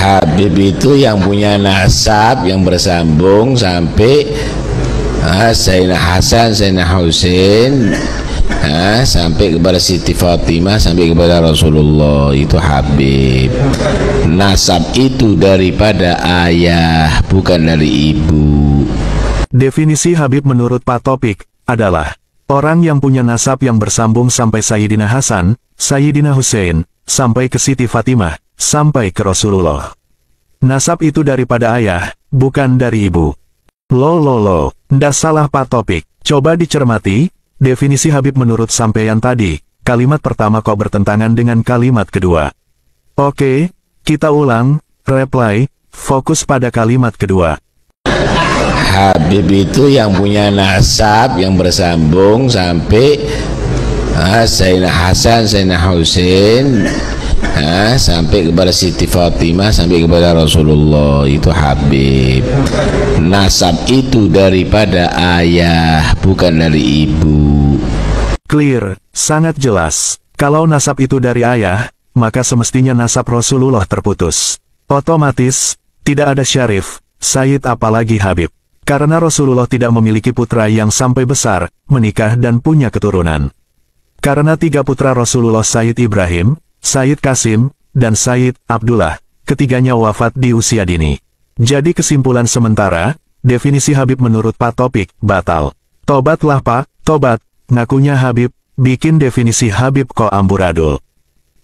Habib itu yang punya nasab yang bersambung sampai ah, Sayyidina Hasan, Sayyidina Husain ah, sampai kepada Siti Fatimah sampai kepada Rasulullah itu Habib nasab itu daripada ayah bukan dari ibu definisi Habib menurut Pak Topik adalah orang yang punya nasab yang bersambung sampai Sayyidina Hasan, Sayyidina Hussein, sampai ke Siti Fatimah sampai ke Rasulullah. Nasab itu daripada ayah, bukan dari ibu. Lo lo lo, ndak salah pak topik. Coba dicermati, definisi Habib menurut sampeyan tadi, kalimat pertama kau bertentangan dengan kalimat kedua. Oke, kita ulang, reply, fokus pada kalimat kedua. Habib itu yang punya nasab yang bersambung sampai ah, Sayyidina Hasan, Sayyidina Hussein, ha, sampai kepada Siti Fatimah sampai kepada Rasulullah itu Habib nasab itu daripada ayah bukan dari ibu clear sangat jelas kalau nasab itu dari ayah maka semestinya nasab Rasulullah terputus otomatis tidak ada syarif Said apalagi Habib karena Rasulullah tidak memiliki putra yang sampai besar, menikah dan punya keturunan. Karena tiga putra Rasulullah Said Ibrahim, Said Kasim, dan Said Abdullah, ketiganya wafat di usia dini. Jadi kesimpulan sementara, definisi Habib menurut Pak Topik, batal. Tobatlah Pak, tobat, ngakunya Habib, bikin definisi Habib ko amburadul.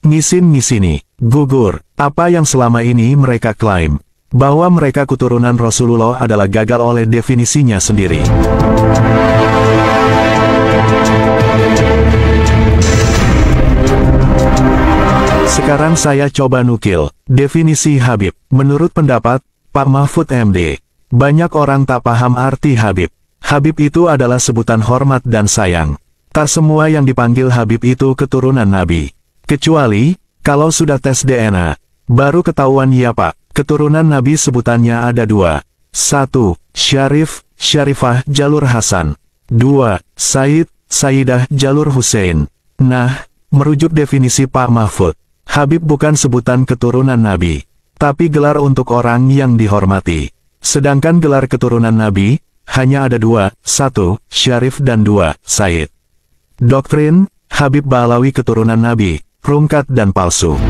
Ngisin-ngisini, gugur, apa yang selama ini mereka klaim. Bahwa mereka keturunan Rasulullah adalah gagal oleh definisinya sendiri. Sekarang saya coba nukil. Definisi Habib. Menurut pendapat, Pak Mahfud MD. Banyak orang tak paham arti Habib. Habib itu adalah sebutan hormat dan sayang. Tak semua yang dipanggil Habib itu keturunan Nabi. Kecuali, kalau sudah tes DNA. Baru ketahuan ya Pak, keturunan Nabi sebutannya ada dua. Satu, Syarif, Syarifah Jalur Hasan. Dua, Said, Saidah Jalur Hussein. Nah, merujuk definisi Pak Mahfud. Habib bukan sebutan keturunan Nabi, tapi gelar untuk orang yang dihormati. Sedangkan gelar keturunan Nabi, hanya ada dua, satu, Syarif dan dua, Said. Doktrin, Habib Balawi keturunan Nabi, rungkat dan palsu.